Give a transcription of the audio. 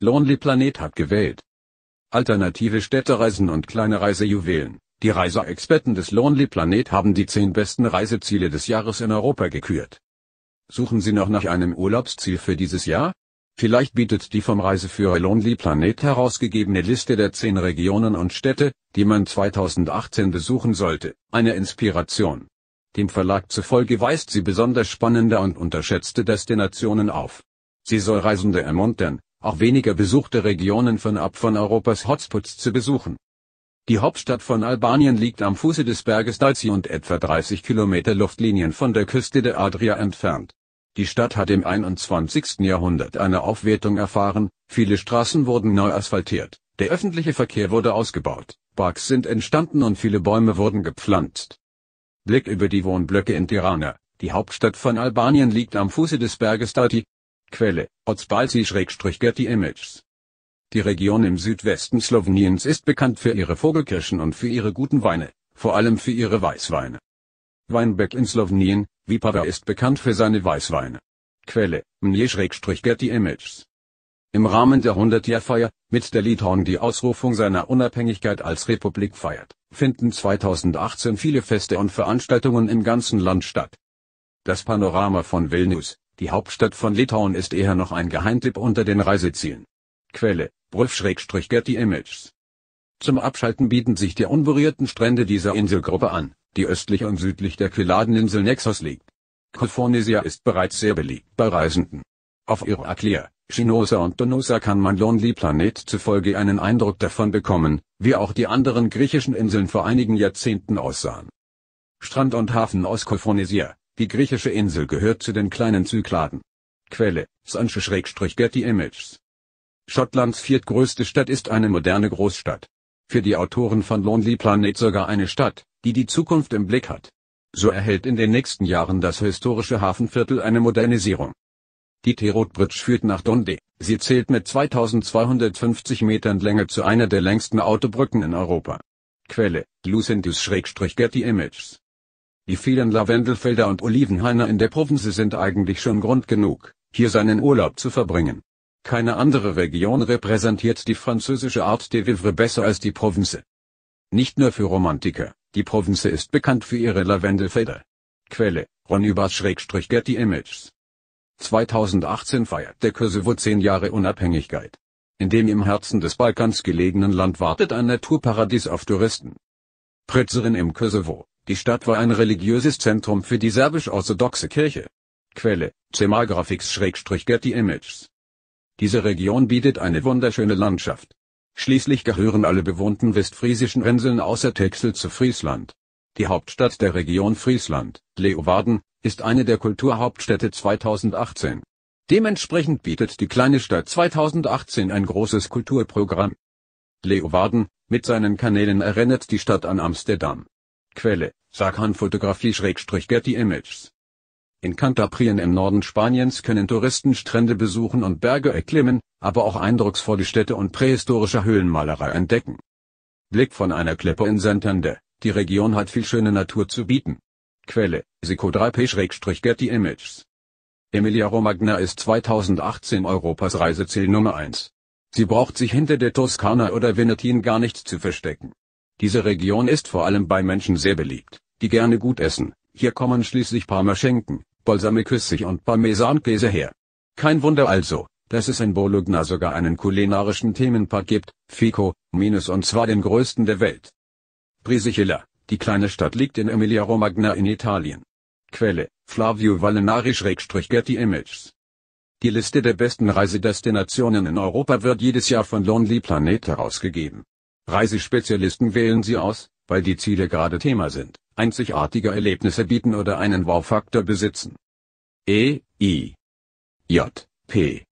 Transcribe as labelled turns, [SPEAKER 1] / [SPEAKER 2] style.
[SPEAKER 1] Lonely Planet hat gewählt. Alternative Städtereisen und kleine Reisejuwelen. Die Reiseexperten des Lonely Planet haben die zehn besten Reiseziele des Jahres in Europa gekürt. Suchen Sie noch nach einem Urlaubsziel für dieses Jahr? Vielleicht bietet die vom Reiseführer Lonely Planet herausgegebene Liste der zehn Regionen und Städte, die man 2018 besuchen sollte, eine Inspiration. Dem Verlag zufolge weist sie besonders spannende und unterschätzte Destinationen auf. Sie soll Reisende ermuntern, auch weniger besuchte Regionen von ab von Europas Hotspots zu besuchen. Die Hauptstadt von Albanien liegt am Fuße des Berges Dalci und etwa 30 Kilometer Luftlinien von der Küste der Adria entfernt. Die Stadt hat im 21. Jahrhundert eine Aufwertung erfahren, viele Straßen wurden neu asphaltiert, der öffentliche Verkehr wurde ausgebaut, Parks sind entstanden und viele Bäume wurden gepflanzt. Blick über die Wohnblöcke in Tirana, die Hauptstadt von Albanien liegt am Fuße des Berges Dalti, Quelle, Otzbalzi-Getty Images. Die Region im Südwesten Sloweniens ist bekannt für ihre Vogelkirschen und für ihre guten Weine, vor allem für ihre Weißweine. Weinberg in Slowenien, Vipava ist bekannt für seine Weißweine. Quelle, mnie getty Images. Im Rahmen der 100-Jahr-Feier, mit der Litauen die Ausrufung seiner Unabhängigkeit als Republik feiert, finden 2018 viele Feste und Veranstaltungen im ganzen Land statt. Das Panorama von Vilnius, die Hauptstadt von Litauen ist eher noch ein Geheimtipp unter den Reisezielen. Quelle: Wolf-Getty Images. Zum Abschalten bieten sich die unberührten Strände dieser Inselgruppe an, die östlich und südlich der Kyladeninsel Nexos liegt. Kolonesia ist bereits sehr beliebt bei Reisenden. Auf Iraklia, Chinosa und Donosa kann man Lonely Planet zufolge einen Eindruck davon bekommen, wie auch die anderen griechischen Inseln vor einigen Jahrzehnten aussahen. Strand und Hafen aus Kolonesia, die griechische Insel gehört zu den kleinen Zykladen. Quelle, Sanche-Getty Images. Schottlands viertgrößte Stadt ist eine moderne Großstadt. Für die Autoren von Lonely Planet sogar eine Stadt, die die Zukunft im Blick hat. So erhält in den nächsten Jahren das historische Hafenviertel eine Modernisierung. Die Terod Bridge führt nach Dundee. Sie zählt mit 2250 Metern Länge zu einer der längsten Autobrücken in Europa. Quelle, Lucindus-Getty Images. Die vielen Lavendelfelder und Olivenhaine in der Provence sind eigentlich schon Grund genug, hier seinen Urlaub zu verbringen. Keine andere Region repräsentiert die französische Art de vivre besser als die Provence. Nicht nur für Romantiker, die Provence ist bekannt für ihre Lavendelfelder. Quelle, Ronübers-Getty Images. 2018 feiert der Kosovo 10 Jahre Unabhängigkeit. In dem im Herzen des Balkans gelegenen Land wartet ein Naturparadies auf Touristen. Pritzerin im Kosovo, die Stadt war ein religiöses Zentrum für die serbisch-orthodoxe Kirche. Quelle: Cemalgraphics-Getty Images. Diese Region bietet eine wunderschöne Landschaft. Schließlich gehören alle bewohnten westfriesischen Inseln außer Texel zu Friesland. Die Hauptstadt der Region Friesland, Leeuwarden, ist eine der Kulturhauptstädte 2018. Dementsprechend bietet die kleine Stadt 2018 ein großes Kulturprogramm. Leeuwarden, mit seinen Kanälen erinnert die Stadt an Amsterdam. Quelle, Sakan Fotografie-Getty Schrägstrich Images. In Kantabrien im Norden Spaniens können Touristen Strände besuchen und Berge erklimmen, aber auch eindrucksvolle Städte und prähistorische Höhlenmalerei entdecken. Blick von einer Klippe in Santander, die Region hat viel schöne Natur zu bieten. Quelle, Seco 3p-Getty Images. Emilia Romagna ist 2018 Europas Reiseziel Nummer 1. Sie braucht sich hinter der Toskana oder Venetien gar nicht zu verstecken. Diese Region ist vor allem bei Menschen sehr beliebt, die gerne gut essen, hier kommen schließlich Parmaschenken, Balsamico-Essig und Parmesankäse her. Kein Wunder also, dass es in Bologna sogar einen kulinarischen Themenpark gibt, Fico, Minus und zwar den größten der Welt. Prisicilla, die kleine Stadt liegt in Emilia-Romagna in Italien. Quelle, Flavio Vallenari-Getty Images. Die Liste der besten Reisedestinationen in Europa wird jedes Jahr von Lonely Planet herausgegeben. Reisespezialisten wählen sie aus, weil die Ziele gerade Thema sind, einzigartige Erlebnisse bieten oder einen Wow-Faktor besitzen. E, I, J, P.